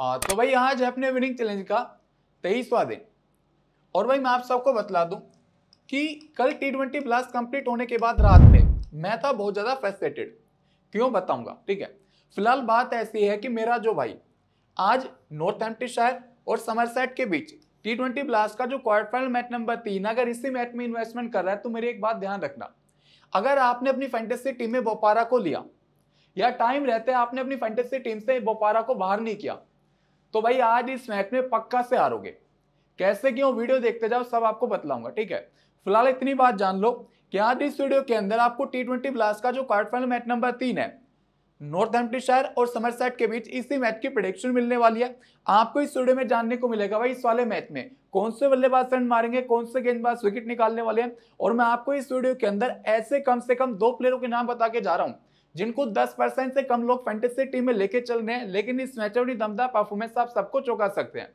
तो भाई आज है अपने विनिंग चैलेंज का तेईसवा दिन और भाई मैं आप सबको बतला दूं कि कल टी ट्वेंटी ब्लास्ट कंप्लीट होने के बाद रात में मैं था बहुत ज़्यादा फ्रस्ट्रेटेड क्यों बताऊंगा ठीक है फिलहाल बात ऐसी है कि मेरा जो भाई आज नॉर्थ शायर और समरसेट के बीच टी ट्वेंटी ब्लास्ट का जो क्वार्टर फाइनल मैच नंबर तीन अगर इसी मैच में इन्वेस्टमेंट कर रहा है तो मेरी एक बात ध्यान रखना अगर आपने अपनी फैंटेसी टीम में बोपारा को लिया या टाइम रहते आपने अपनी फैंटेसी टीम से बोपारा को बाहर नहीं किया तो भाई आज इस मैच में पक्का से हारोगे कैसे क्यों वीडियो देखते जाओ सब आपको बतलाऊंगा ठीक है फिलहाल इतनी बात जान लो कि आज इस वीडियो के अंदर आपको टी ट्वेंटी ब्लास्ट का जो क्वार्टर फाइनल मैच नंबर तीन है नॉर्थ हेम्पटीशायर और समर सेट के बीच इसी मैच की प्रोडिक्शन मिलने वाली है आपको इस वीडियो में जानने को मिलेगा भाई इस वाले मैच में कौन से बल्लेबाज रन मारेंगे कौन से गेंदबाज विकेट निकालने वाले हैं और मैं आपको इस वीडियो के अंदर ऐसे कम से कम दो प्लेयरों के नाम बता के जा रहा हूँ जिनको 10 परसेंट से कम लोग फैंटेसी टीम में लेके चल रहे हैं लेकिन इस मैचोरी दमदार परफॉर्मेंस आप सबको चौंका सकते हैं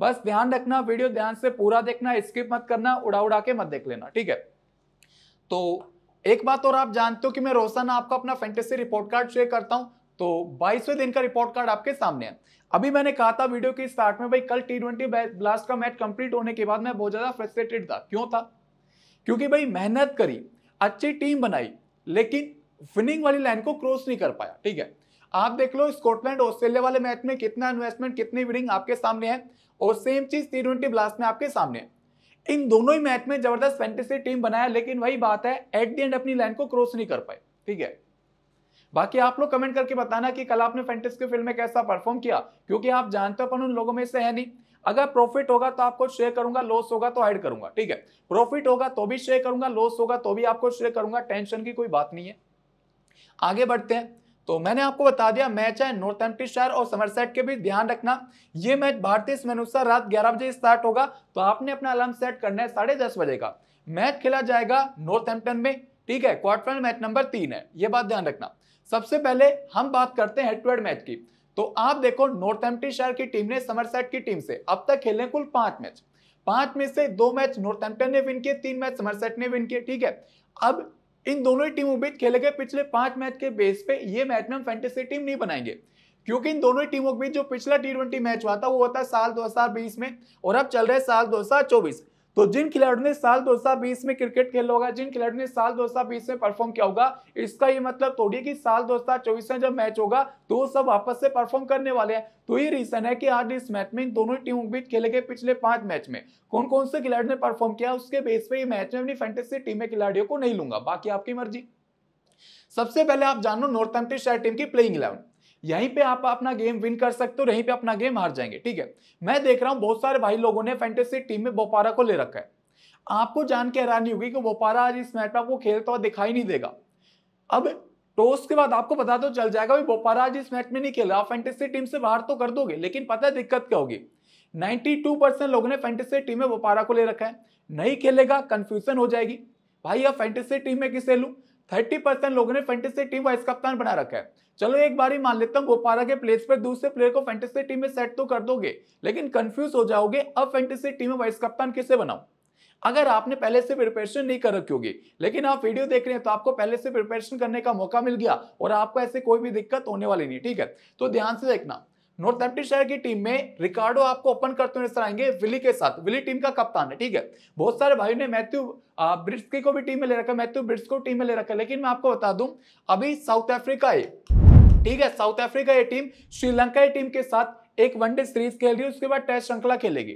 बस ध्यान रखना वीडियो ध्यान से पूरा देखना स्किप मत करना उड़ा उड़ा के मत देख लेना ठीक है तो एक बात और आप जानते हो कि मैं रोशन आपका अपना फैंटेसी रिपोर्ट कार्ड शेयर करता हूं तो बाईसवें दिन का रिपोर्ट कार्ड आपके सामने है अभी मैंने कहा था वीडियो के स्टार्ट में भाई कल टी ट्वेंटी ब्लास्ट का मैच कंप्लीट होने के बाद मैं बहुत ज्यादा फ्रस्ट्रेटेड था क्यों था क्योंकि भाई मेहनत करी अच्छी टीम बनाई लेकिन विनिंग वाली लाइन को क्रॉस नहीं कर पाया ठीक है आप देख लो स्कॉटलैंड ऑस्ट्रेलिया वाले मैच में कितना इन्वेस्टमेंट कितनी विनिंग आपके सामने है और सेम चीज टी ट्वेंटी ब्लास्ट में आपके सामने है इन दोनों ही मैच में जबरदस्त फैंटेसी टीम बनाया लेकिन वही बात है एट दी एंड अपनी लाइन को क्रॉस नहीं कर पाए ठीक है बाकी आप लोग कमेंट करके बताना कि कल आपने फैंटेसी के फील्ड में कैसा परफॉर्म किया क्योंकि आप जानते हो अपन उन लोगों में से है नहीं अगर प्रॉफिट होगा तो आपको शेयर करूंगा लॉस होगा तो हाइड करूंगा ठीक है प्रॉफिट होगा तो भी शेयर करूंगा लॉस होगा तो भी आपको शेयर करूंगा टेंशन की कोई बात नहीं है आगे बढ़ते हैं तो मैंने आपको बता दिया मैच है नॉर्थ शायर और समरसेट के बीच ध्यान रखना ये मैच भारतीय समय अनुसार रात 11 बजे स्टार्ट होगा तो आपने अपना अलार्म सेट करना है साढ़े दस बजे का मैच खेला जाएगा नॉर्थ एम्पटन में ठीक है क्वार्टर फाइनल मैच नंबर तीन है ये बात ध्यान रखना सबसे पहले हम बात करते हैं हेड टू हेड मैच की तो आप देखो नॉर्थ एम्पटी शायर की टीम ने समरसेट की टीम से अब तक खेले कुल पांच मैच पांच में से दो मैच नॉर्थ एम्पटन ने विन किए तीन मैच समरसेट ने विन किए ठीक है अब इन दोनों ही टीमों के बीच खेले गए पिछले पांच मैच के बेस पे ये मैच में हम फैंटेसी टीम नहीं बनाएंगे क्योंकि इन दोनों ही टीमों के बीच जो पिछला टी ट्वेंटी मैच हुआ था वो होता है साल 2020 में और अब चल रहा है साल 2024 तो जिन खिलाड़ियों ने साल 2020 में क्रिकेट खेला होगा जिन खिलाड़ियों ने साल 2020 में परफॉर्म किया होगा इसका ये मतलब थोड़ी तो कि साल 2024 में जब मैच होगा तो वो सब आपस से परफॉर्म करने वाले हैं तो ये रीजन है कि आज इस मैच में इन दोनों टीमों के बीच खेले गए पिछले पांच मैच में कौन कौन से खिलाड़ी ने परफॉर्म किया उसके बेस पर मैच में अपनी फैंटेसी टीम में खिलाड़ियों को नहीं लूंगा बाकी आपकी मर्जी सबसे पहले आप जानो नॉर्थ शायर टीम की प्लेइंग इलेवन यहीं पे आप अपना गेम विन कर सकते हो यहीं पे अपना गेम हार जाएंगे ठीक है मैं देख रहा हूं बहुत सारे भाई लोगों ने फैंटेसी टीम में बोपारा को ले रखा है आपको जान के हैरानी होगी कि बोपारा आज इस मैच में आपको खेलता हुआ दिखाई नहीं देगा अब टॉस के बाद आपको पता तो चल जाएगा भाई बोपारा आज इस मैच में नहीं खेल रहा आप फैंटेसी टीम से बाहर तो कर दोगे लेकिन पता है दिक्कत क्या होगी 92 परसेंट लोगों ने फैंटेसी टीम में बोपारा को ले रखा है नहीं खेलेगा कंफ्यूजन हो जाएगी भाई अब फैंटेसी टीम में किसे लू थर्टी परसेंट लोगों ने फैंटेसी टीम वाइस कप्तान बना रखा है चलो एक बार ही मान लेता हूँ गोपारा के प्लेस पर दूसरे प्लेयर को फैंटेसी टीम में सेट तो कर दोगे लेकिन कंफ्यूज हो जाओगे अब फैंटेसी टीम में वाइस कप्तान किसे बनाओ अगर आपने पहले से प्रिपरेशन नहीं कर रखी होगी लेकिन आप वीडियो देख रहे हैं तो आपको पहले से प्रिपरेशन करने का मौका मिल गया और आपको ऐसे कोई भी दिक्कत होने वाली नहीं ठीक है तो ध्यान से देखना शहर की टीम में रिकार्डो आपको ओपन करते हुए नजर आएंगे विली के साथ विली टीम का कप्तान है ठीक है बहुत सारे भाई ने मैथ्यू ब्रिट्स को भी टीम में ले रखा मैथ्यू ब्रिट्स को टीम में ले रखा लेकिन मैं आपको बता दूं अभी साउथ अफ्रीका है ठीक है साउथ अफ्रीका ये टीम श्रीलंका टीम के साथ एक वनडे सीरीज खेल रही है उसके बाद टेस्ट श्रृंखला खेलेगी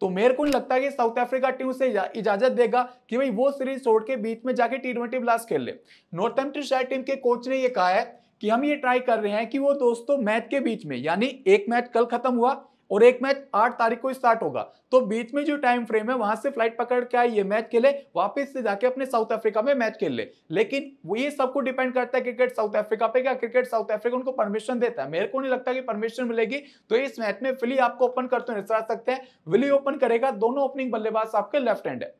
तो मेरे को नहीं लगता कि साउथ अफ्रीका टीम उसे इजाजत देगा कि भाई वो सीरीज छोड़ के बीच में जाके टी ट्वेंटी ब्लास्ट खेल ले नॉर्थ शायर टीम के कोच ने ये कहा है कि हम ये ट्राई कर रहे हैं कि वो दोस्तों मैच के बीच में यानी एक मैच कल खत्म हुआ और एक मैच आठ तारीख को स्टार्ट होगा तो बीच में जो टाइम फ्रेम है वहां से फ्लाइट पकड़ के आए ये मैच खेले वापस से जाके अपने साउथ अफ्रीका में मैच खेल ले। लेकिन वो ये सबको डिपेंड करता है क्रिकेट साउथ अफ्रीका पे क्या क्रिकेट साउथ अफ्रीका उनको परमिशन देता है मेरे को नहीं लगता कि परमिशन मिलेगी तो इस मैच में फिली आपको ओपन करते हुए नजर आ सकते हैं विली ओपन करेगा दोनों ओपनिंग बल्लेबाज आपके लेफ्ट हैंड है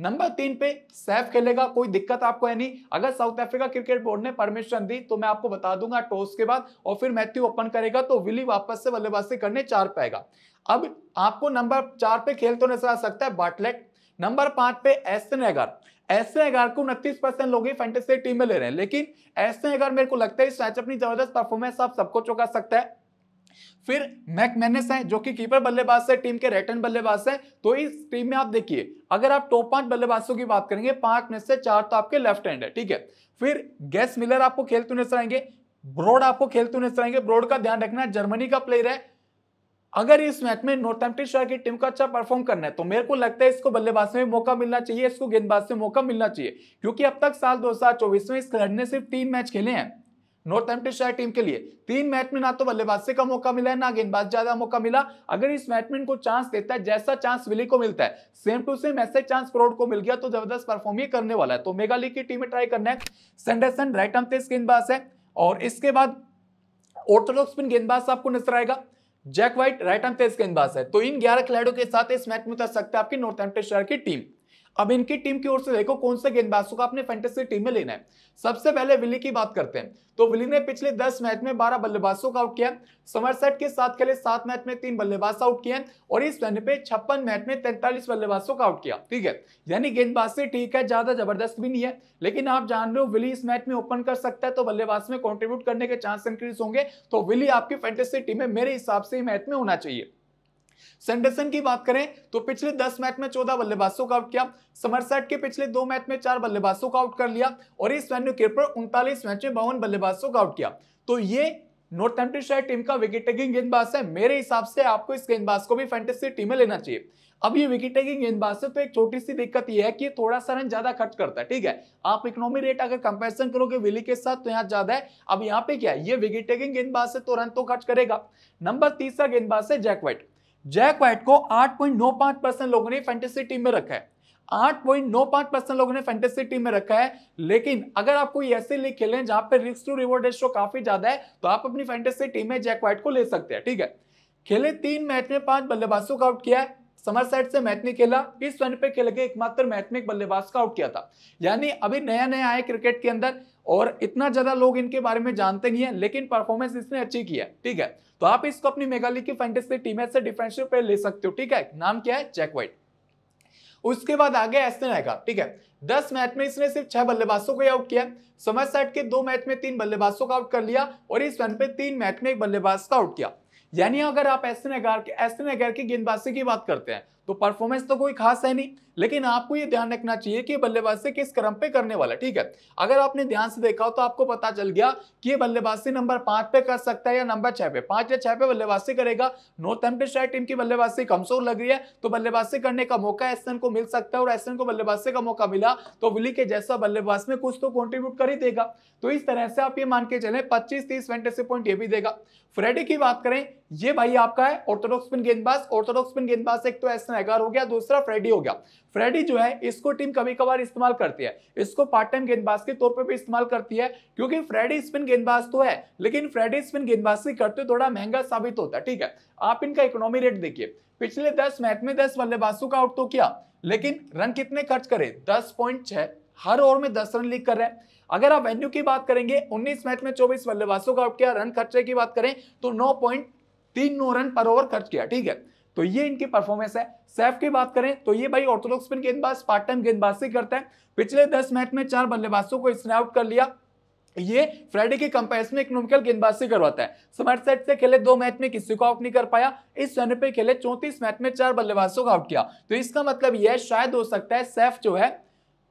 नंबर तीन पे सैफ खेलेगा कोई दिक्कत आपको है नहीं अगर साउथ अफ्रीका क्रिकेट बोर्ड ने परमिशन दी तो मैं आपको बता दूंगा टॉस के बाद और फिर मैथ्यू ओपन करेगा तो विली वापस से बल्लेबाजी करने चार पाएगा अब आपको नंबर चार पे खेल तो नजर आ सकता है बाटलेट नंबर पांच पे एस्टन एगार एस्टन एगार को उनतीस परसेंट लोग फैंटेसी टीम में ले रहे हैं लेकिन एस्टन एगर मेरे को लगता है इस मैच अपनी जबरदस्त परफॉर्मेंस आप सबको चौका सकता है फिर मैकमेनस है जो कि कीपर बल्लेबाज है टीम के रेटर्न बल्लेबाज है तो इस टीम में आप देखिए अगर आप टॉप पांच बल्लेबाजों की बात करेंगे पांच में से चार तो आपके लेफ्ट हैंड है ठीक है फिर गैस मिलर आपको खेलते नजर आएंगे ब्रॉड आपको खेलते नजर आएंगे ब्रॉड का ध्यान रखना जर्मनी का प्लेयर है अगर इस मैच में शहर की टीम को अच्छा परफॉर्म करना है तो मेरे को लगता है इसको बल्लेबाज में मौका मिलना चाहिए इसको गेंदबाज में मौका मिलना चाहिए क्योंकि अब तक साल 2024 में इस खिलाड़ी ने सिर्फ तीन मैच खेले हैं नॉर्थ शायर टीम के लिए तीन मैच में ना तो बल्लेबाज से का मौका मिला है ना गेंदबाज ज्यादा मौका मिला अगर इस मैच में इनको चांस देता है जैसा चांस विली को मिलता है सेम टू सेम ऐसे चांस प्रोड को मिल गया तो जबरदस्त परफॉर्म ही करने वाला है तो मेगा लीग की टीम में ट्राई करना है सेंडरसन राइट हम तेज गेंदबाज है और इसके बाद ऑर्थोडॉक्स स्पिन गेंदबाज आपको नजर आएगा जैक व्हाइट राइट हम तेज गेंदबाज है तो इन ग्यारह खिलाड़ियों के साथ इस मैच में उतर सकता है आपकी नॉर्थ शायर की टीम अब इनकी टीम की ओर से देखो कौन से गेंदबाजों को अपने फैंटेसी टीम में लेना है सबसे पहले विली की बात करते हैं तो विली ने पिछले दस मैच में बारह बल्लेबाजों को आउट किया समरसेट के साथ खेले सात मैच में तीन बल्लेबाज आउट किए और इस रन पे छप्पन मैच में तैंतालीस बल्लेबाजों को आउट किया ठीक है यानी गेंदबाजी ठीक है ज्यादा जबरदस्त भी नहीं है लेकिन आप जान रहे हो विली इस मैच में ओपन कर सकता है तो बल्लेबाज में कॉन्ट्रीब्यूट करने के चांस इंक्रीज होंगे तो विली आपकी फैंटेसी टीम में मेरे हिसाब से मैच में होना चाहिए सेंडरसन की बात करें तो पिछले दस मैच में चौदह बल्लेबाजों का आउट किया समरसेट के पिछले दो मैच में चार बल्लेबाजों का आउट कर लिया और इस वेन्यू के पर उनतालीस मैच में बावन बल्लेबाजों का आउट किया तो ये नॉर्थ नॉर्थहैम्पटनशायर टीम का विकेट टेकिंग गेंदबाज है मेरे हिसाब से आपको इस गेंदबाज को भी फैंटेसी टीम में लेना चाहिए अब ये विकेट टेकिंग गेंदबाज है तो एक छोटी सी दिक्कत ये है कि थोड़ा सा रन ज्यादा खर्च करता है ठीक है आप इकोनॉमी रेट अगर कंपेरिजन करोगे विली के साथ तो यहाँ ज्यादा है अब यहाँ पे क्या है ये विकेट टेकिंग गेंदबाज से तो रन तो खर्च करेगा नंबर तीसरा गेंदबाज है जैक वाइट जैक वाइट को 8.95 परसेंट लोगों ने फैंटेसी टीम में रखा है 8.95 परसेंट लोगों ने फैंटेसी टीम में रखा है लेकिन अगर आप कोई ऐसे लीग खेले जहां पर रिस्क टू रिवॉर्ड रेशियो काफी ज्यादा है तो आप अपनी फैंटेसी टीम में जैक वाइट को ले सकते हैं ठीक है खेले तीन मैच में पांच बल्लेबाजों का आउट किया है समर साइड से मैच नहीं खेला इस वन पे खेल के एकमात्र मैच में एक बल्लेबाज का आउट किया था यानी अभी नया नया आया क्रिकेट के अंदर और इतना ज़्यादा लोग इनके बारे में जानते नहीं है लेकिन परफॉर्मेंस इसने अच्छी की है ठीक है तो आप इसको अपनी मेगाली की फैंटेसी टीम से डिफेंसिव पे ले सकते हो ठीक है नाम क्या है चेक वाइट उसके बाद आगे एस्टन आएगा ठीक है दस मैच में इसने सिर्फ छह बल्लेबाजों को आउट किया समर सेट के दो मैच में तीन बल्लेबाजों का आउट कर लिया और इस रन पे तीन मैच में एक बल्लेबाज का आउट किया यानी अगर आप एस्टन एगार के एस्टन एगार की गेंदबाजी की बात करते हैं तो परफॉर्मेंस तो कोई खास है नहीं लेकिन आपको ये ध्यान रखना चाहिए कि बल्लेबाज से किस क्रम पे करने वाला ठीक है अगर आपने ध्यान से देखा हो तो आपको पता चल गया कि ये बल्लेबाज से नंबर पांच पे कर सकता है या नंबर छह पे पांच या छह पे बल्लेबाज से करेगा नॉर्थ हेम्पटनशायर टीम की बल्लेबाज से कमजोर लग रही है तो बल्लेबाज से करने का मौका एसन को मिल सकता है और एसन को बल्लेबाज से का मौका मिला तो विली के जैसा बल्लेबाज में कुछ तो कॉन्ट्रीब्यूट कर ही देगा तो इस तरह से आप ये मान के चले पच्चीस तीस फेंटेसी पॉइंट ये भी देगा फ्रेडी की बात करें ये भाई आपका है ऑर्थोडॉक्स स्पिन गेंदबाज ऑर्थोडॉक्स स्पिन गेंदबाज एक तो एस नगर हो गया दूसरा फ्रेडी हो गया फ्रेडी जो है इसको टीम कभी कभार इस्तेमाल करती है इसको पार्ट टाइम गेंदबाज के तौर पे भी इस्तेमाल करती है क्योंकि फ्रेडी स्पिन गेंदबाज तो है लेकिन फ्रेडी स्पिन गेंदबाज गेंदबाजी करते हो थोड़ा महंगा साबित होता है ठीक है आप इनका इकोनॉमी रेट देखिए पिछले दस मैच में दस बल्लेबाजों का आउट तो किया लेकिन रन कितने खर्च करे दस पॉइंट छह हर ओवर में दस रन लीक कर रहे हैं अगर आप वेन्यू की बात करेंगे 19 मैच में 24 बल्लेबाजों का आउट किया रन खर्चे की बात करें तो नौ पॉइंट तीन नौ रन पर ओवर खर्च किया ठीक है तो ये इनकी परफॉर्मेंस है सैफ की बात करें तो ये भाई ऑर्थोडॉक्स स्पिन गेंदबाज पार्ट टाइम गेंदबाजी करते हैं पिछले दस मैच में चार बल्लेबाजों को इसने आउट कर लिया ये फ्राइडे के कंपेस में इकोनॉमिकल गेंदबाजी करवाता है स्मार्ट सेट से खेले दो मैच में किसी को आउट नहीं कर पाया इस रन पे खेले चौंतीस मैच में चार बल्लेबाजों को आउट किया तो इसका मतलब यह शायद हो सकता है सैफ जो है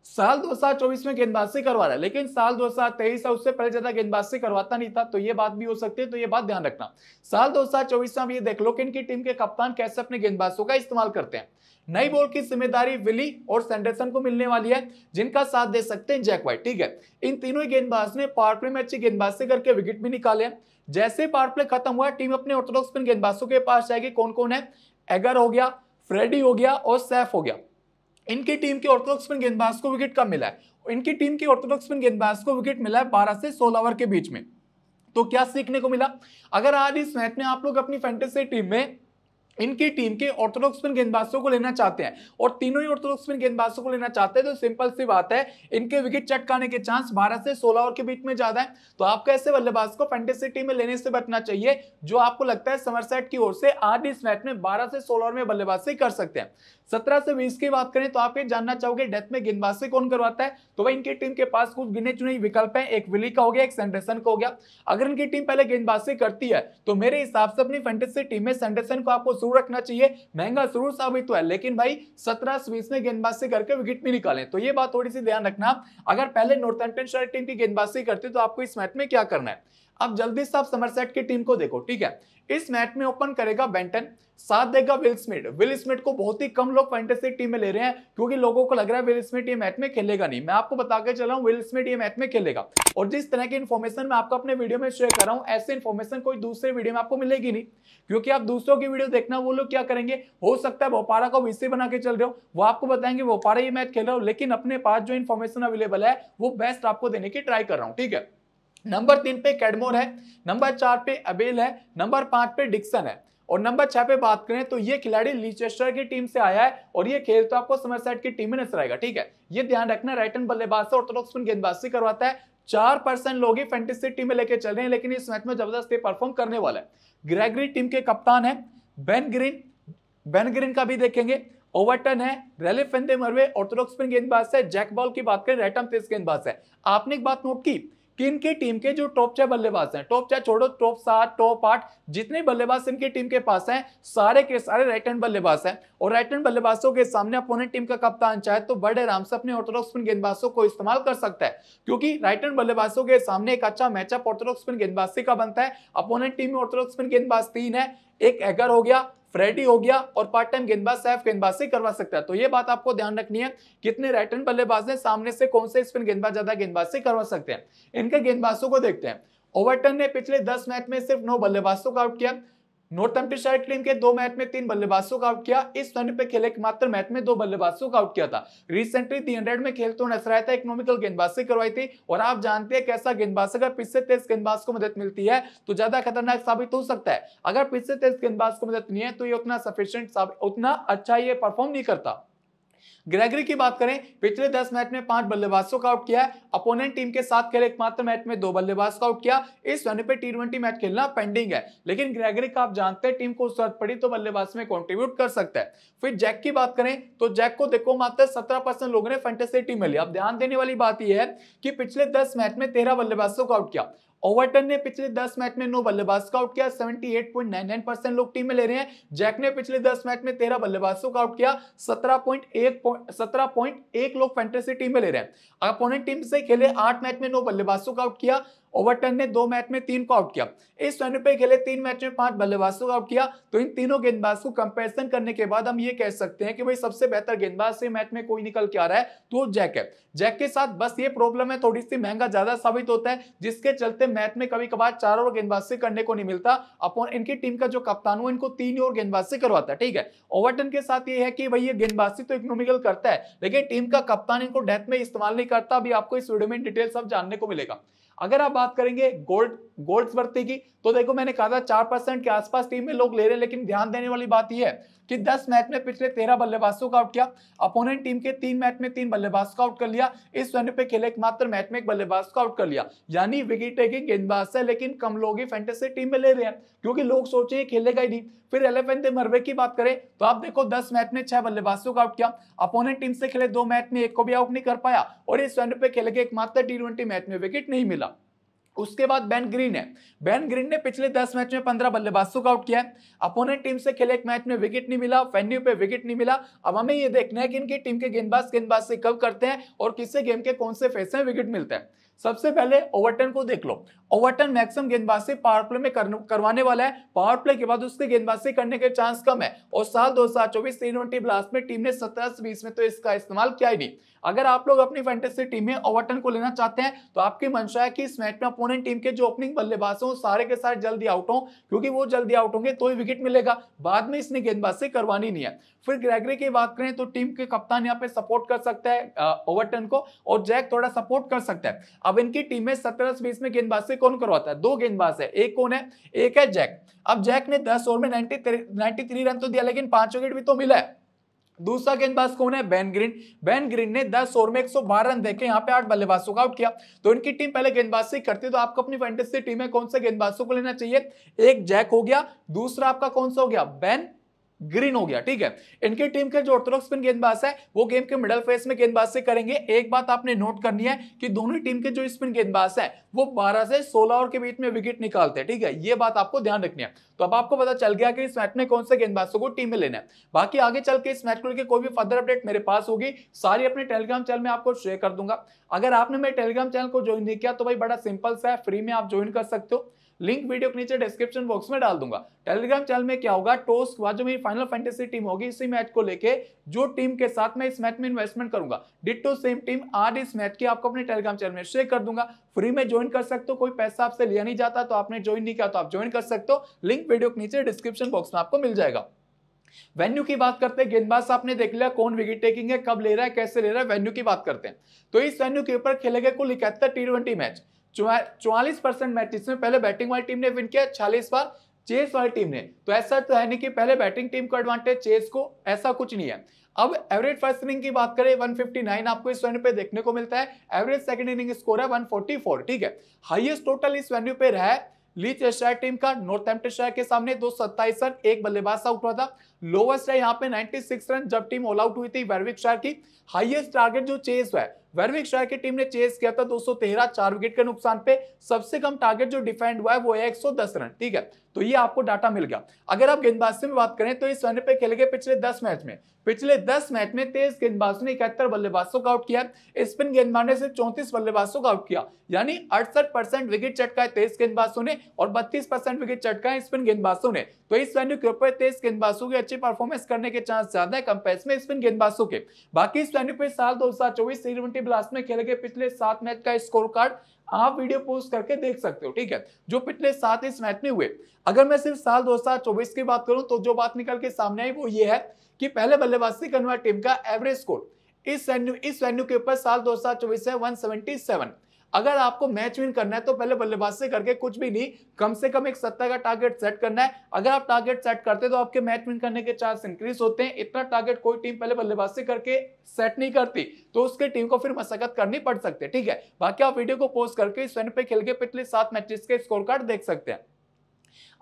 साल 2024 में गेंदबाजी करवा रहा है लेकिन साल 2023 या उससे पहले ज्यादा गेंदबाजी करवाता नहीं था तो ये बात भी हो सकती है तो ये बात ध्यान रखना साल 2024 में हम ये देख लो कि इनकी टीम के कप्तान कैसे अपने गेंदबाजों का इस्तेमाल करते हैं नई बॉल की जिम्मेदारी विली और सैंडरसन को मिलने वाली है जिनका साथ दे सकते हैं जैक वाइट ठीक है इन तीनों गेंदबाज ने पार्ट प्ले में अच्छी गेंदबाजी करके विकेट भी निकाले जैसे पार्ट प्ले खत्म हुआ टीम अपने ऑर्थोडॉक्स गेंदबाजों के पास जाएगी कौन कौन है एगर हो गया फ्रेडी हो गया और सैफ हो गया इनकी टीम के ऑर्थोडॉक्स स्पिन गेंदबाज को विकेट कब मिला है इनकी टीम के ऑर्थोडॉक्स स्पिन गेंदबाज को विकेट मिला है बारह से सोलह ओवर के बीच में तो क्या सीखने को मिला अगर आज इस मैच में आप लोग अपनी फैंटेसी टीम में इनकी टीम के ऑर्थोडॉक्स स्पिन गेंदबाजों को लेना चाहते हैं और तीनों ही ऑर्थोडॉक्स स्पिन गेंदबाजों को लेना चाहते हैं तो सिंपल सी बात है इनके विकेट चेक करने के चांस 12 से 16 ओवर के बीच में ज्यादा है तो आपको ऐसे बल्लेबाज को फैंटेसी टीम में लेने से बचना चाहिए जो आपको लगता है समरसेट की ओर से आज इस मैच में बारह से सोलह ओवर में बल्लेबाजी कर सकते हैं सत्रह से बीस की बात करें तो आप ये जानना चाहोगे डेथ में गेंदबाजी कौन करवाता है तो वह इनकी टीम के पास कुछ गिने चुने विकल्प है एक विली का हो गया एक सेंडरसन का हो गया अगर इनकी टीम पहले गेंदबाजी करती है तो मेरे हिसाब से अपनी फैंटेसी टीम में सेंडरसन को आपको जरूर रखना चाहिए महंगा जरूर साबित हुआ है लेकिन भाई सत्रह बीस में गेंदबाजी करके विकेट भी निकाले तो ये बात थोड़ी सी ध्यान रखना अगर पहले नॉर्थन नॉर्थम्पटनशायर टीम की गेंदबाजी करते तो आपको इस मैच में क्या करना है अब जल्दी से आप समरसेट की टीम को देखो ठीक है इस मैच में ओपन करेगा बेंटन साथ देगा विल स्मिथ विल स्मिथ को बहुत ही कम लोग फैंटेसी टीम में ले रहे हैं क्योंकि लोगों को लग रहा है विल स्मिथ ये मैच में खेलेगा नहीं मैं आपको बता के चला हूं विल स्मिथ ये मैच में खेलेगा और जिस तरह की इन्फॉर्मेशन मैं आपको अपने वीडियो में शेयर कर रहा हूं ऐसे इन्फॉर्मेशन कोई दूसरे वीडियो में आपको मिलेगी नहीं क्योंकि आप दूसरों की वीडियो देखना वो लोग क्या करेंगे हो सकता है भोपारा को विषय बना के चल रहे हो वो आपको बताएंगे भोपारा ये मैच खेल रहा हूँ लेकिन अपने पास जो इन्फॉर्मेशन अवेलेबल है वो बेस्ट आपको देने की ट्राई कर रहा हूँ ठीक है नंबर तीन पे कैडमोर है नंबर चार पे अबेल है नंबर पांच पे डिक्सन है और नंबर छह पे बात करें तो ये खिलाड़ी लीचेस्टर की टीम से आया है और ये खेल तो आपको समरसेट की टीम में नजर आएगा ठीक है ये ध्यान रखना राइट एंड बल्लेबाज से ऑर्थोडॉक्स स्पिन गेंदबाजी करवाता है चार परसेंट लोग ही फैंटेसी टीम में लेके चल रहे हैं लेकिन इस मैच में जबरदस्त परफॉर्म करने वाला है ग्रेगरी टीम के कप्तान है बेन ग्रीन बेन ग्रीन का भी देखेंगे ओवरटन है रेलिफ फेंदे मरवे ऑर्थोडॉक्स गेंदबाज है जैक बॉल की बात करें राइट आर्म तेज गेंदबाज है आपने एक बात नोट की किन की टीम के जो टॉप छह बल्लेबाज हैं टॉप छह छोड़ो टॉप सात टॉप आठ जितने बल्लेबाज इनकी टीम के पास हैं सारे के सारे राइट हैंड बल्लेबाज हैं और राइट हैंड बल्लेबाजों के सामने अपोनेंट टीम का कप्तान चाहे तो बड़े आराम से अपने ऑर्थोडॉक्स स्पिन गेंदबाजों को इस्तेमाल कर सकता है क्योंकि राइट हैंड बल्लेबाजों के सामने एक अच्छा मैचअप ऑर्थोडॉक्स स्पिन गेंदबाजी का बनता है अपोनेंट टीम में ऑर्थोडॉक्स स्पिन गेंदबाज तीन है एक एगर हो गया फ्रेडी हो गया और पार्ट टाइम गेंदबाज सैफ गेंदबाज से करवा सकता है तो ये बात आपको ध्यान रखनी है कितने राइट हैंड बल्लेबाज ने सामने से कौन से स्पिन गेंदबाज ज्यादा गेंदबाज से करवा सकते हैं इनके गेंदबाजों को देखते हैं ओवरटन ने पिछले 10 मैच में सिर्फ नौ बल्लेबाजों को आउट किया नॉर्थम्पटनशायर टीम के दो मैच में तीन बल्लेबाजों का आउट किया इस वनडे पे खेले एकमात्र मैच में दो बल्लेबाजों का आउट किया था रिसेंटली तीन हंड्रेड में खेल तो नजर आया था इकोनॉमिकल गेंदबाजी करवाई थी और आप जानते हैं कैसा गेंदबाज अगर पिछले तेज गेंदबाज को मदद मिलती है तो ज्यादा खतरनाक साबित हो सकता है अगर पिछले तेज गेंदबाज को मदद नहीं है तो ये उतना सफिशियंट उतना अच्छा ये परफॉर्म नहीं करता ग्रेगरी की बात करें पिछले दस मैच में पांच बल्लेबाजों का आउट किया है अपोनेंट टीम के साथ खेले एकमात्र मैच में दो बल्लेबाज का आउट किया इस वनडे पे टी मैच खेलना पेंडिंग है लेकिन ग्रेगरी का आप जानते हैं टीम को जरूरत पड़ी तो बल्लेबाज में कॉन्ट्रीब्यूट कर सकता है फिर जैक की बात करें तो जैक को देखो मात्र सत्रह लोगों ने फेंटेसी टीम में लिया अब ध्यान देने वाली बात यह है कि पिछले दस मैच में तेरह बल्लेबाजों को आउट किया ओवरटन ने पिछले दस मैच में नो बल्लेबाज का आउट किया 78.99 परसेंट लोग टीम में ले रहे हैं जैक ने पिछले दस मैच में तेरह बल्लेबाजों का आउट किया 17.1 17.1 लोग फैंटेसी टीम में ले रहे हैं अपोनेंट टीम से खेले आठ मैच में नो बल्लेबाजों का आउट किया ओवरटन ने दो मैच में तीन को आउट किया इस रन पे खेले तीन मैच में पांच बल्लेबाजों को आउट किया तो इन तीनों गेंदबाज को कंपेरिजन करने के बाद हम ये कह सकते हैं कि भाई सबसे बेहतर गेंदबाज से मैच में कोई निकल के आ रहा है तो जैक है जैक के साथ बस ये प्रॉब्लम है थोड़ी सी महंगा ज्यादा साबित होता है जिसके चलते मैच में कभी कभार चार ओवर गेंदबाज से करने को नहीं मिलता अपन इनकी टीम का जो कप्तान हो इनको तीन ओवर गेंदबाज से करवाता है ठीक है ओवरटन के साथ ये है कि भाई ये गेंदबाजी तो इकोनॉमिकल करता है लेकिन टीम का कप्तान इनको डेथ में इस्तेमाल नहीं करता अभी आपको इस वीडियो में डिटेल सब जानने को मिलेगा अगर आप बात करेंगे गोल्ड गोल्ड्सवर्ती की तो देखो मैंने कहा था चार परसेंट के आसपास टीम में लोग ले रहे हैं लेकिन ध्यान देने वाली बात यह है कि 10 मैच में पिछले 13 बल्लेबाजों का आउट किया अपोनेंट टीम के तीन मैच में तीन बल्लेबाज का आउट कर लिया इस वनडे पे खेले एकमात्र मैच में एक बल्लेबाज को आउट कर लिया यानी विकेट टेकिंग गेंदबाज है लेकिन कम लोग ही फैंटेसी टीम में ले रहे हैं क्योंकि लोग सोचे ये खेलेगा ही नहीं फिर दे मरवे की बात करें तो आप देखो दस मैच में छह बल्लेबाजों का आउट किया अपोनेंट टीम से खेले दो मैच में एक को भी आउट नहीं कर पाया और इस वनडे पे खेले गए एकमात्र टी मैच में विकेट नहीं मिला उसके बाद बैन ग्रीन है बैन ग्रीन ने पिछले दस मैच में पंद्रह बल्लेबाजों को आउट किया है अपोनेंट टीम से खेले एक मैच में विकेट नहीं मिला वेन्यू पे विकेट नहीं मिला अब हमें ये देखना है कि इनकी टीम के गेंदबाज गेंदबाज से कब करते हैं और किससे गेम के कौन से फेस में विकेट मिलता है सबसे पहले ओवरटन को देख लो ओवरटन मैक्सिमम गेंदबाज से पावर प्ले में करवाने वाला है पावर प्ले के बाद उसके गेंदबाज से करने के चांस कम है और साल दो हजार चौबीस टी ट्वेंटी ब्लास्ट में टीम ने सत्रह से बीस में तो इसका इस्तेमाल किया ही नहीं अगर आप लोग अपनी फैंटेसी टीम में ओवरटन को लेना चाहते हैं तो आपकी मंशा है कि इस मैच में अपोनेंट टीम के जो ओपनिंग बल्लेबाज हों सारे के सारे जल्दी आउट हों क्योंकि वो जल्दी आउट होंगे तो ही विकेट मिलेगा बाद में इसने गेंदबाज से करवानी नहीं है फिर ग्रेगरी की बात करें तो टीम के कप्तान यहाँ पे सपोर्ट कर सकता है ओवरटन को और जैक थोड़ा सपोर्ट कर सकता है अब इनकी टीम में सत्रह बीस में गेंदबाज से कौन करवाता है दो गेंदबाज है एक कौन है एक है जैक अब जैक ने दस ओवर में नाइनटी थ्री रन तो दिया लेकिन पांच विकेट भी तो मिला है दूसरा गेंदबाज कौन है बैन ग्रीन बैन ग्रीन ने 10 ओवर में 112 रन देखे यहाँ पे आठ बल्लेबाजों का आउट किया तो इनकी टीम पहले गेंदबाज से करती है तो आपको अपनी फैंटेसी टीम में कौन से गेंदबाजों को लेना चाहिए एक जैक हो गया दूसरा आपका कौन सा हो गया बैन ग्रीन हो गया ठीक है इनके टीम के जो ऑर्थोडॉक्स स्पिन गेंदबाज है वो गेम के मिडल फेस में गेंदबाज से करेंगे एक बात आपने नोट करनी है कि दोनों टीम के जो स्पिन गेंदबाज है वो 12 से 16 ओवर के बीच में विकेट निकालते हैं ठीक है ये बात आपको ध्यान रखनी है तो अब आपको पता चल गया कि इस मैच में कौन से गेंदबाजों को टीम में लेना है बाकी आगे चल के इस मैच को लेकर कोई भी फर्दर अपडेट मेरे पास होगी सारी अपने टेलीग्राम चैनल में आपको शेयर कर दूंगा अगर आपने मेरे टेलीग्राम चैनल को ज्वाइन नहीं किया तो भाई बड़ा सिंपल सा है फ्री में आप ज्वाइन कर सकते हो लिंक वीडियो के नीचे डिस्क्रिप्शन बॉक्स में डाल दूंगा टेलीग्राम चैनल में क्या होगा टोस के जो मेरी फाइनल फैंटेसी टीम होगी इसी मैच को लेके जो टीम के साथ मैं इस मैच में इन्वेस्टमेंट करूंगा डिटो सेम टीम आज इस मैच की आपको अपने टेलीग्राम चैनल में शेयर कर दूंगा फ्री में ज्वाइन कर सकते हो कोई पैसा आपसे लिया नहीं जाता तो आपने ज्वाइन नहीं किया तो आप ज्वाइन कर सकते हो लिंक वीडियो के नीचे डिस्क्रिप्शन बॉक्स में आपको मिल जाएगा वेन्यू की बात करते हैं गेंदबाज आपने देख लिया कौन विकेट टेकिंग है कब ले रहा है कैसे ले रहा है वेन्यू की बात करते हैं तो इस वेन्यू के ऊपर खेले गए कुल इकहत्तर टी मैच चौवालीस परसेंट मैच जिसमें पहले बैटिंग वाली टीम ने विन किया छियालीस बार चेस वाली टीम ने तो ऐसा तो है नहीं कि पहले बैटिंग टीम को एडवांटेज चेस को ऐसा कुछ नहीं है अब एवरेज फर्स्ट इनिंग की बात करें 159 आपको इस वेन्यू पे देखने को मिलता है एवरेज सेकंड इनिंग स्कोर है 144 ठीक है हाईएस्ट टोटल इस वेन्यू पे रहा है लीच स्ट्राइक टीम का नॉर्थ नॉर्थेम्पटनशायर के सामने दो सत्ताईस रन एक बल्लेबाज आउट हुआ था लोवेस्ट है यहाँ पे 96 रन जब टीम ऑल आउट हुई थी वैरविक शायर की हाईएस्ट टारगेट जो चेस है वैरविक शाह की टीम ने चेस किया था 213 चार विकेट के नुकसान पे सबसे कम टारगेट जो डिफेंड हुआ है वो है 110 रन ठीक है तो ये आपको डाटा मिल गया अगर आप गेंदबाजी में बात करें तो इस रन पे खेले गए पिछले 10 मैच में पिछले 10 मैच में तेज गेंदबाजों ने इकहत्तर बल्लेबाजों का आउट किया स्पिन गेंदबाज ने सिर्फ चौंतीस बल्लेबाजों का आउट किया यानी अड़सठ परसेंट विकेट चटकाए तेज गेंदबाजों ने और बत्तीस परसेंट विकेट चटकाए स्पिन गेंदबाजों ने तो इस वेन्यू के ऊपर तेज गेंदबाजों की अच्छी परफॉर्मेंस करने के चांस ज्यादा है कंपेयर में स्पिन गेंदबाजों के बाकी इस वेन्यू पे साल दो हजार चौबीस ब्लास्ट में खेले गए पिछले सात मैच का स्कोर कार्ड आप वीडियो पोस्ट करके देख सकते हो ठीक है जो पिछले सात इस मैच में हुए अगर मैं सिर्फ साल दो की बात करूं तो जो बात निकल के सामने आई वो ये है कि पहले बल्लेबाज से कन्वर्ट टीम का एवरेज स्कोर इस वेन्यू इस वेन्यू के ऊपर साल दो है 177 अगर आपको मैच विन करना है तो पहले बल्लेबाज से करके कुछ भी नहीं कम से कम एक सत्ता का टारगेट सेट करना है अगर आप टारगेट सेट करते हैं तो आपके मैच विन करने के चांस इंक्रीज होते हैं इतना टारगेट कोई टीम पहले बल्लेबाज से करके सेट नहीं करती तो उसके टीम को फिर मशक्कत करनी पड़ सकती है ठीक है बाकी आप वीडियो को पोस्ट करके स्वयं पे खेल के पिछले सात मैचेस के स्कोर कार्ड देख सकते हैं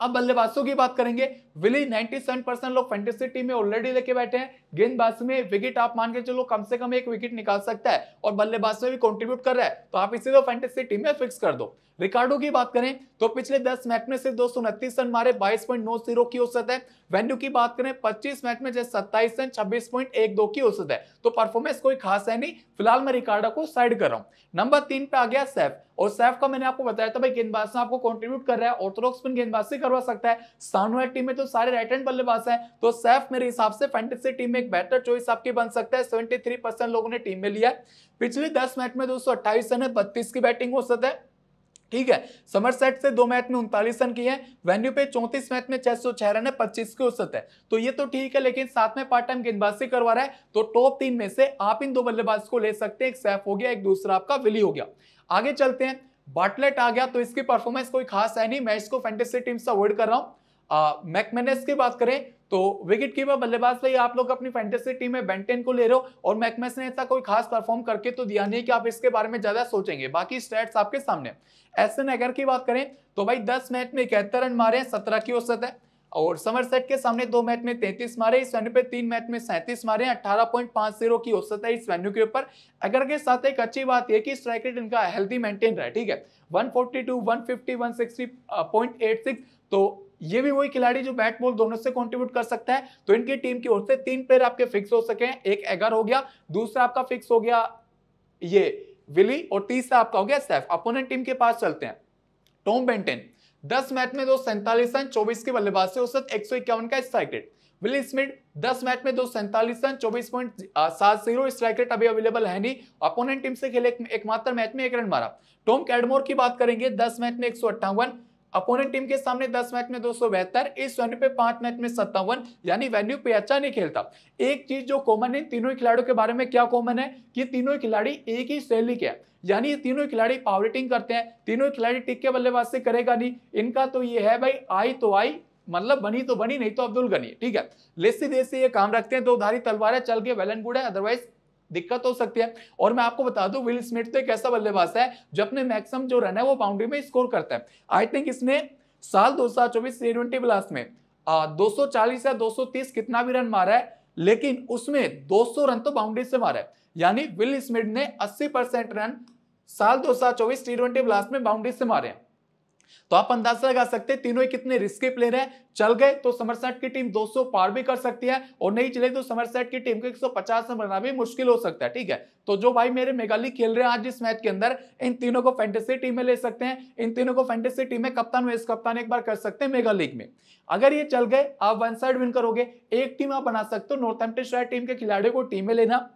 अब बल्लेबाजों की बात करेंगे विली 97 परसेंट लोग फैंटेसी टीम में ऑलरेडी लेके बैठे हैं गेंदबाज में विकेट आप मान के चलो कम से कम एक विकेट निकाल सकता है और बल्लेबाज में भी कॉन्ट्रीब्यूट कर रहा है तो आप इसी तो फैंटेसी टीम में फिक्स कर दो रिकार्डो की बात करें तो पिछले 10 मैच में सिर्फ दो सौ उनतीस रन मारे 22.90 की औसत है वेन्यू की बात करें 25 मैच में जैसे सत्ताईस रन 26.12 की औसत है तो परफॉर्मेंस कोई खास है नहीं फिलहाल मैं रिकार्डो को साइड कर रहा हूं नंबर तीन पे आ गया सैफ और सैफ का मैंने आपको बताया था भाई गेंदबाज आपको कॉन्ट्रीब्यूट कर रहा है ऑर्थोडॉक्स स्पिन गेंदबाजी कर करवा सकता है सानुआ टीम में तो सारे राइट हैंड बल्लेबाज हैं तो सैफ मेरे हिसाब से फैंटेसी टीम में एक बेटर चॉइस आपकी बन सकता है सेवेंटी लोगों ने टीम में लिया है पिछले दस मैच में दोस्तों अट्ठाईस रन है बत्तीस की बैटिंग हो सकता है ठीक है समर सेट से दो मैच में उनतालीस रन किए हैं वेन्यू पे चौंतीस मैच में छह सौ छह रन है पच्चीस की औसत है तो ये तो ठीक है लेकिन साथ में पार्ट टाइम गेंदबाजी करवा रहा है तो टॉप तीन में से आप इन दो बल्लेबाज को ले सकते हैं एक सैफ हो गया एक दूसरा आपका विली हो गया आगे चलते हैं बाटलेट आ गया तो इसकी परफॉर्मेंस कोई खास है नहीं मैं इसको फैंटेसी टीम से अवॉइड कर रहा हूँ मैकमेनेस की बात करें तो विकेट कीपर बल्लेबाज से आप लोग अपनी फैंटेसी टीम में बेंटेन को ले रहे हो और मैकमेस ने ऐसा कोई खास परफॉर्म करके तो दिया नहीं कि आप इसके बारे में ज्यादा सोचेंगे बाकी स्टेट्स आपके सामने एस एन की बात करें तो भाई दस मैच में इकहत्तर रन मारे सत्रह की औसत है और समर सेट के सामने दो मैच में 33 मारे इस वेन्यू पे तीन मैच में सैंतीस मारे अठारह पॉइंट पांच जीरो की औसत है इस वेन्यू के ऊपर अगर के साथ एक अच्छी बात यह कि स्ट्राइक रेट इनका हेल्थी मेंटेन रहा है ठीक है 142, 150, 160.86 तो ये भी वही खिलाड़ी जो बैट बॉल दोनों से कंट्रीब्यूट कर सकता है तो इनकी टीम की ओर से तीन प्लेयर आपके फिक्स हो सके एक एगर हो गया दूसरा आपका फिक्स हो गया ये विली और तीसरा आपका हो गया सैफ अपोनेंट टीम के पास चलते हैं टॉम बेंटेन दस मैच में दो सैंतालीस रन चौबीस की बल्लेबाज से औसत एक सौ इक्यावन का स्ट्राइक रेट विल स्मिथ दस मैच में दो सैंतालीस रन चौबीस पॉइंट सात जीरो स्ट्राइक रेट अभी अवेलेबल है नहीं अपोनेंट टीम से खेले एकमात्र मैच में एक रन मारा टॉम कैडमोर की बात करेंगे दस मैच में एक सौ अट्ठावन अपोनेंट टीम के सामने दस मैच में दो इस वेन्यू पे पांच मैच में सत्तावन यानी वेन्यू पे अच्छा नहीं खेलता एक चीज जो कॉमन है तीनों खिलाड़ियों के बारे में क्या कॉमन है कि तीनों खिलाड़ी एक ही शैली के यानी ये तीनों खिलाड़ी पावर हिटिंग करते हैं तीनों खिलाड़ी टिक के बल्लेबाज से करेगा नहीं इनका तो ये है भाई आई तो आई मतलब बनी तो बनी नहीं तो अब्दुल गनी ठीक है लेसी देसी ये काम रखते हैं दो धारी तलवार है चल के वेल गुड है अदरवाइज दिक्कत हो सकती है और मैं आपको बता दू विल स्मिथ तो एक ऐसा बल्लेबाज है जो अपने मैक्सिमम जो रन है वो बाउंड्री में स्कोर करता है आई थिंक इसने साल दो हजार चौबीस ट्वेंटी क्लास में दो सौ चालीस या दो कितना भी रन मारा है लेकिन उसमें 200 रन तो बाउंड्री से मारा है यानी विल स्मिड ने 80 परसेंट रन साल दो हजार चौबीस टी ब्लास्ट में बाउंड्री से मारे हैं तो आप अंदाजा लगा सकते हैं तीनों ही कितने रिस्की प्लेयर हैं चल गए तो समरसेट की टीम 200 पार भी कर सकती है और नहीं चले तो समरसेट की टीम को 150 रन बनाना भी मुश्किल हो सकता है ठीक है तो जो भाई मेरे मेघाली खेल रहे हैं आज इस मैच के अंदर इन तीनों को फैंटेसी टीम में ले सकते हैं इन तीनों को फैंटेसी टीम में कप्तान वाइस कप्तान एक बार कर सकते हैं मेगा लीग में अगर ये चल गए आप वन साइड विन करोगे एक टीम आप बना सकते हो नॉर्थ नॉर्थम्पटनशायर टीम के खिलाड़ियों को टीम में लेना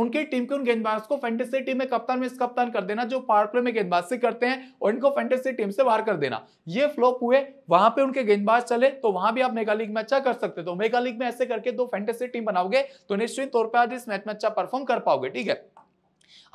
उनकी टीम के उन गेंदबाज को फेंटेसी टीम में कप्तान में कप्तान कर देना जो पार्ट प्ले में गेंदबाज से करते हैं और इनको फैंटेसी टीम से बाहर कर देना ये फ्लॉप हुए वहां पे उनके गेंदबाज चले तो वहां भी आप मेगा लीग में अच्छा कर सकते तो मेगा लीग में ऐसे करके दो फेंटेसी टीम बनाओगे तो निश्चित तौर पर आज इस मैच में अच्छा परफॉर्म कर पाओगे ठीक है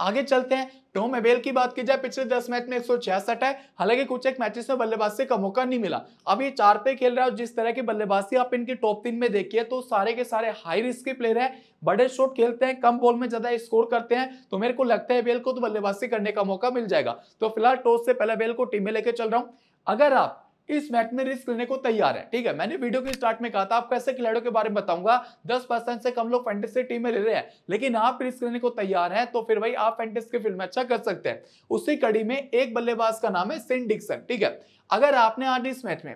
आगे चलते हैं टॉम एबेल की बात की जाए पिछले दस मैच में एक है हालांकि कुछ एक मैचेस में बल्लेबाज से कम होकर नहीं मिला अब ये चार पे खेल रहा है और जिस तरह की बल्लेबाजी आप इनके टॉप तीन में देखिए तो सारे के सारे हाई रिस्क के प्लेयर हैं बड़े शॉट खेलते हैं कम बॉल में ज्यादा स्कोर करते हैं तो मेरे को लगता है बेल को तो बल्लेबाजी करने का मौका मिल जाएगा तो फिलहाल टॉस से पहले बेल को टीम में लेकर चल रहा हूं अगर आप इस मैच में रिस्क लेने को तैयार है ठीक है मैंने वीडियो के स्टार्ट में कहा था आपको ऐसे खिलाड़ियों के बारे में बताऊंगा दस परसेंट से कम लोग फैंटेसी टीम में ले रहे हैं लेकिन आप रिस्क लेने को तैयार हैं तो फिर भाई आप फैंटेसी के फील्ड में अच्छा कर सकते हैं उसी कड़ी में एक बल्लेबाज का नाम है सिन डिक्सन ठीक है अगर आपने आज इस मैच में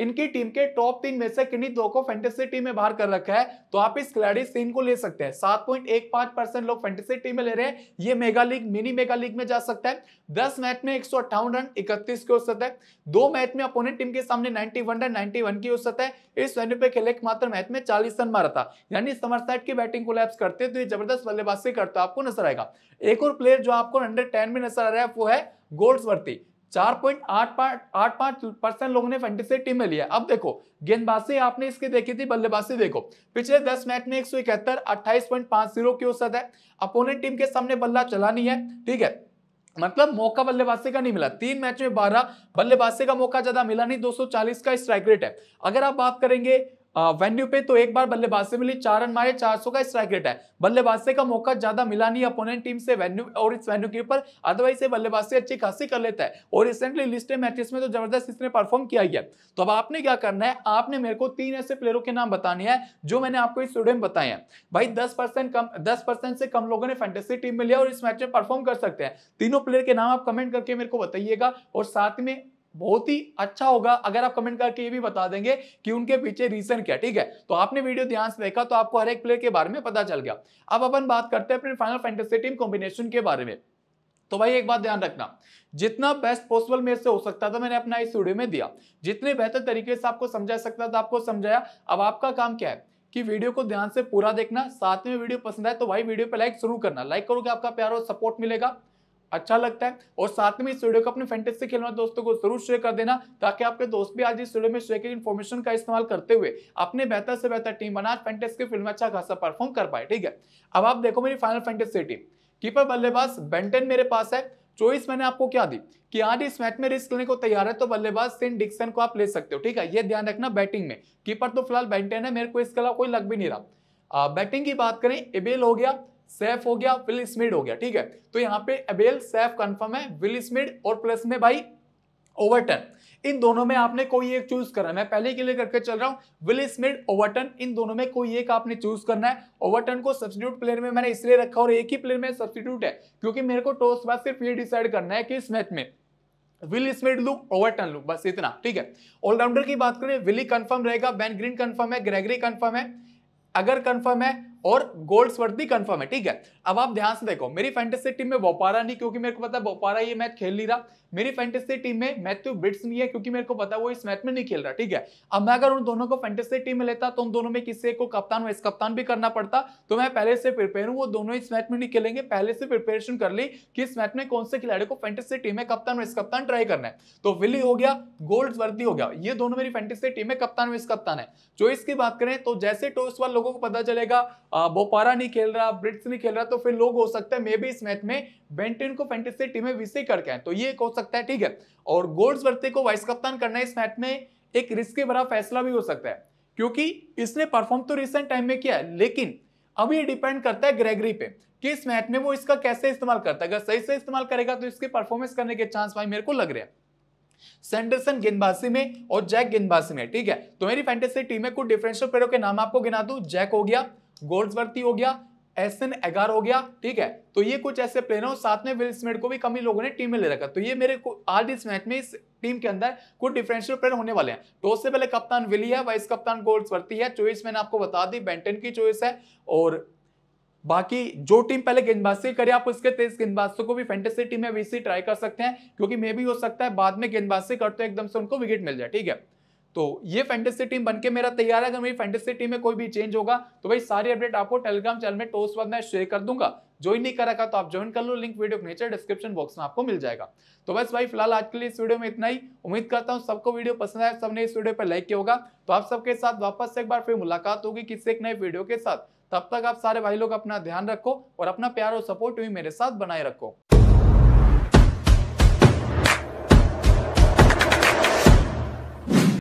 इनकी टीम के टॉप तीन में से किन्हीं दो को फेंटेसी टीम में बाहर कर रखा है तो आप इस खिलाड़ी सीन को ले सकते हैं सात पॉइंट एक पांच परसेंट लोग फेंटेसी टीम में ले रहे हैं ये mega league mini mega league में जा सकता है दस मैच में एक सौ अट्ठावन रन इकतीस की औसत है दो मैच में अपोनेंट टीम के सामने ninety one run ninety one की औसत है इस वेन्यू पे खेले मात्र मैच में चालीस रन मारा था यानी समर साइड की बैटिंग को लैप्स करते तो ये जबरदस्त बल्लेबाजी करता आपको नजर आएगा एक और प्लेयर जो आपको अंडर टेन में नजर आ रहा है वो है गोल्ड्सवर्थी चार पॉइंट आठ आठ पांच परसेंट लोगों ने टीम में लिया अब देखो गेंदबाजी आपने इसकी देखी थी बल्लेबाजी देखो पिछले दस मैच में एक सौ इकहत्तर अट्ठाईस पॉइंट पांच जीरो की औसत है अपोनेंट टीम के सामने बल्ला चलानी है ठीक है मतलब मौका बल्लेबाजी का नहीं मिला तीन मैच में बारह बल्लेबाजी का मौका ज्यादा मिला नहीं 240 का स्ट्राइक रेट है अगर आप बात करेंगे वेन्यू पे तो एक बार बल्लेबाज से मिली चार रन मारे 400 का स्ट्राइक रेट है बल्लेबाज से का मौका ज्यादा मिला नहीं अपोनेंट टीम से वेन्यू और इस वेन्यू के ऊपर अदरवाइज से बल्लेबाज से अच्छी खासी कर लेता है और रिसेंटली लिस्ट मैचेस में तो जबरदस्त इसने परफॉर्म किया गया तो अब आपने क्या करना है आपने मेरे को तीन ऐसे प्लेयरों के नाम बताने हैं जो मैंने आपको इस स्टूडियो में बताए हैं भाई दस कम दस से कम लोगों ने फेंटेसी टीम में लिया और इस मैच में परफॉर्म कर सकते हैं तीनों प्लेयर के नाम आप कमेंट करके मेरे को बताइएगा और साथ में बहुत ही अच्छा होगा अगर आप कमेंट करके ये भी बता देंगे कि उनके पीछे रीजन क्या ठीक है तो आपने वीडियो ध्यान से देखा तो आपको हर एक प्लेयर के बारे में पता चल गया अब अपन बात करते हैं अपने फाइनल फैंटेसी टीम कॉम्बिनेशन के बारे में तो भाई एक बात ध्यान रखना जितना बेस्ट पॉसिबल मेरे से हो सकता था मैंने अपना इस वीडियो में दिया जितने बेहतर तरीके से आपको समझा सकता था आपको समझाया अब आपका काम क्या है कि वीडियो को ध्यान से पूरा देखना साथ में वीडियो पसंद आए तो भाई वीडियो पे लाइक जरूर करना लाइक करोगे आपका प्यार और सपोर्ट मिलेगा अच्छा लगता है और साथ में इस वीडियो को अपने फैंटेसी खेलना दोस्तों को जरूर शेयर कर देना ताकि आपके दोस्त भी आज इस वीडियो में शेयर की इन्फॉर्मेशन का इस्तेमाल करते हुए अपने बेहतर से बेहतर टीम बना फेंटेस की फिल्म अच्छा खासा परफॉर्म कर पाए ठीक है अब आप देखो मेरी फाइनल फैंटेसी टीम कीपर बल्लेबाज बेंटन मेरे पास है चोइस मैंने आपको क्या दी कि आज इस मैच में रिस्क लेने को तैयार है तो बल्लेबाज सेन डिक्सन को आप ले सकते हो ठीक है ये ध्यान रखना बैटिंग में कीपर तो फिलहाल बेंटन है मेरे को इसके अलावा कोई लग भी नहीं रहा बैटिंग की बात करें एबेल हो गया सैफ हो गया विल स्मिड हो गया ठीक है तो यहाँ पे अबेल सैफ कंफर्म है विल स्मिड और प्लस में भाई ओवरटन इन दोनों में आपने कोई एक चूज करना है मैं पहले के लिए करके चल रहा हूं विल स्मिड ओवरटन इन दोनों में कोई एक आपने चूज करना है ओवरटन को सब्सिट्यूट प्लेयर में मैंने इसलिए रखा और एक ही प्लेयर में सब्सिट्यूट है क्योंकि मेरे को टॉस बाद सिर्फ ये डिसाइड करना है कि इस मैच में विल स्मिड लू ओवरटन लू बस इतना ठीक है ऑलराउंडर की बात करें विली कंफर्म रहेगा बैन ग्रीन कंफर्म है ग्रेगरी कंफर्म है अगर कंफर्म है और गोल्ड्सवर्थ भी कंफर्म है ठीक है अब आप ध्यान से देखो मेरी फैंटेसी टीम में बोपारा नहीं क्योंकि मेरे को पता है बोपारा ये मैच खेल नहीं रहा मेरी फैंटेसी टीम में मैथ्यू ब्रिट्स नहीं है क्योंकि मेरे को पता है वो इस मैच में नहीं खेल रहा ठीक है अब मैं अगर उन दोनों को फैंटेसी टीम में लेता तो उन दोनों में किसी को कप्तान वाइस कप्तान भी करना पड़ता तो मैं पहले से प्रिपेयर हूँ वो दोनों इस मैच में नहीं खेलेंगे पहले से प्रिपेरेशन कर ली कि इस मैच में कौन से खिलाड़ी को फैंटेसी टीम में कप्तान वाइस कप्तान ट्राई करना है तो विली हो गया गोल्ड वर्दी हो गया ये दोनों मेरी फैंटेसी टीम में कप्तान वाइस कप्तान है चॉइस की बात करें तो जैसे टॉस वाले लोगों को पता चलेगा बोपारा नहीं खेल रहा ब्रिट्स नहीं खेल रहा तो फिर लोग हो सकते हैं मे बी इस मैच में बेंटिन को फैंटेसी टीम में विसे करके आए तो ये एक हो सकता है ठीक है और गोल्ड वर्ते को वाइस कप्तान करना इस मैच में एक रिस्की भरा फैसला भी हो सकता है क्योंकि इसने परफॉर्म तो रिसेंट टाइम में किया है लेकिन अब ये डिपेंड करता है ग्रेगरी पे कि इस मैच में वो इसका कैसे इस्तेमाल करता है अगर सही से इस्तेमाल करेगा तो इसके परफॉर्मेंस करने के चांस भाई मेरे को लग रहा है सैंडरसन गेंदबाजी में और जैक गेंदबाजी में ठीक है तो मेरी फैंटेसी टीम में कुछ डिफरेंशियल प्लेयरों के नाम आपको गिना दू जैक हो गया गोल्ड्सवर्थी हो गया एस एन एगार हो गया ठीक है तो ये कुछ ऐसे प्लेयर हैं साथ में विल स्मिथ को भी कमी लोगों ने टीम में ले रखा तो ये मेरे को आज इस मैच में इस टीम के अंदर कुछ डिफरेंशियल प्लेयर होने वाले हैं तो उससे पहले कप्तान विली है वाइस कप्तान गोल्स वर्ती है चॉइस मैंने आपको बता दी बेंटन की चॉइस है और बाकी जो टीम पहले गेंदबाजी करे आप उसके तेज गेंदबाजों को भी फैंटेसी टीम में वीसी ट्राई कर सकते हैं क्योंकि मे भी हो सकता है बाद में गेंदबाजी करते एकदम से उनको विकेट मिल जाए ठीक है तो ये फैंटेसी टीम बनके मेरा तैयार है अगर मेरी फैंटेसी टीम में कोई भी चेंज होगा तो भाई सारी अपडेट आपको टेलीग्राम चैनल में टोस्ट वक्त मैं शेयर कर दूंगा ज्वाइन नहीं कर रखा तो आप ज्वाइन कर लो लिंक वीडियो नेचर डिस्क्रिप्शन बॉक्स में आपको मिल जाएगा तो बस भाई फिलहाल आज के लिए इस वीडियो में इतना ही उम्मीद करता हूँ सबको वीडियो पसंद आया सबने इस वीडियो पर लाइक किया होगा तो आप सबके साथ वापस से एक बार फिर मुलाकात होगी किसी एक नए वीडियो के साथ तब तक आप सारे भाई लोग अपना ध्यान रखो और अपना प्यार और सपोर्ट भी मेरे साथ बनाए रखो